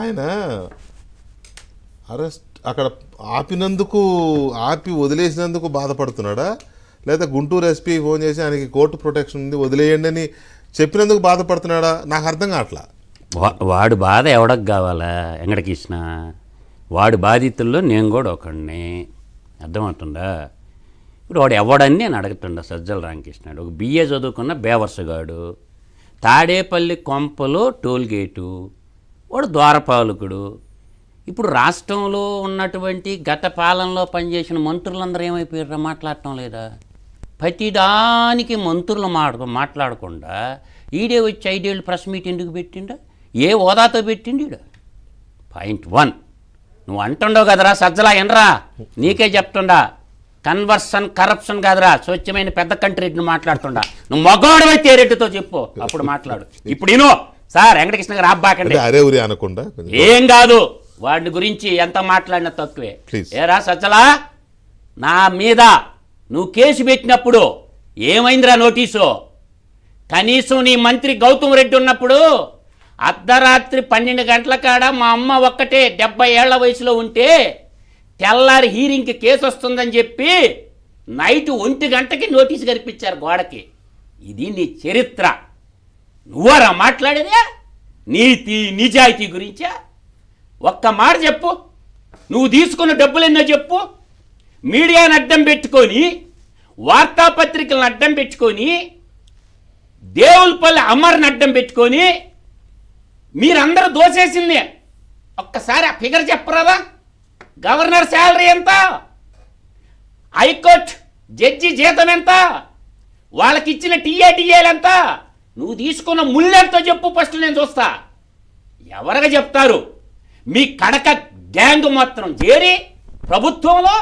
ఆయన అరెస్ట్ అక్కడ ఆపినందుకు ఆపి వదిలేసినందుకు బాధపడుతున్నాడా లేదా గుంటూరు ఎస్పీ ఫోన్ చేసి ఆయనకి కోర్టు ప్రొటెక్షన్ ఉంది వదిలేయండి అని చెప్పినందుకు బాధపడుతున్నాడా నాకు అర్థం కావట్లా వాడు బాధ ఎవడకు కావాలా ఇచ్చిన వాడు బాధితుల్లో నేను కూడా ఒకడిని అర్థమవుతుందా ఇప్పుడు వాడు ఎవడని నేను అడుగుతుండ సజ్జల రామకృష్ణుడు ఒక బిఏ చదువుకున్న బేవర్సగాడు తాడేపల్లి కొంపలో టోల్గేటు వాడు ద్వారపాలకుడు ఇప్పుడు రాష్ట్రంలో ఉన్నటువంటి గత పాలనలో పనిచేసిన మంత్రులందరూ ఏమైపోయారు మాట్లాడటం లేదా ప్రతిదానికి మంత్రులు మాట మాట్లాడకుండా ఈడే వచ్చి ఐదేళ్ళు ప్రెస్ మీట్ ఎందుకు పెట్టిండా ఏ హోదాతో పెట్టిండు పాయింట్ వన్ నువ్వు అంటుండవు కదరా సజ్జలా ఎనరా నీకే చెప్తుండా కన్వర్షన్ కరప్షన్ కాదురా స్వచ్ఛమైన పెద్ద కంట్రీ మాట్లాడుతుండా నువ్వు మగోడమైతే రెడ్డితో చెప్పు అప్పుడు మాట్లాడు ఇప్పుడు నేను సార్ వెంకటకృష్ణ గారు అబ్బాకండి అరే ఉరి అనకుండా ఏం కాదు వాడిని గురించి ఎంత మాట్లాడినా తక్కువే ఏరా సచ్చలా నా మీద నువ్వు కేసు పెట్టినప్పుడు ఏమైందిరా నోటీసు కనీసం నీ మంత్రి గౌతమ్ రెడ్డి ఉన్నప్పుడు అర్ధరాత్రి పన్నెండు గంటల కాడ మా అమ్మ ఒక్కటే డెబ్బై ఏళ్ల వయసులో ఉంటే తెల్లారి హీరింగ్కి కేసు వస్తుందని చెప్పి నైట్ ఒంటి గంటకి నోటీసు కనిపించారు గోడకి ఇది నీ చరిత్ర నువ్వరా మాట్లాడేదా నీతి నిజాయితీ గురించా ఒక్క మాట చెప్పు నువ్వు తీసుకున్న డబ్బులు ఎన్నో చెప్పు మీడియాను అడ్డం పెట్టుకొని వార్తాపత్రికలను అడ్డం పెట్టుకొని దేవులపల్లి అమర్ని అడ్డం పెట్టుకొని మీరందరూ దోసేసింది ఒక్కసారి ఆ ఫిగర్ చెప్పరాదా గవర్నర్ శాలరీ ఎంత హైకోర్టు జడ్జి జీతం ఎంత వాళ్ళకి ఇచ్చిన టీఏటీఏలు ఎంత నువ్వు తీసుకున్న ముళ్ళెంతో చెప్పు ఫస్ట్ నేను చూస్తా ఎవరిగా చెప్తారు మీ కడక గ్యాంగ్ మాత్రం చేరి ప్రభుత్వంలో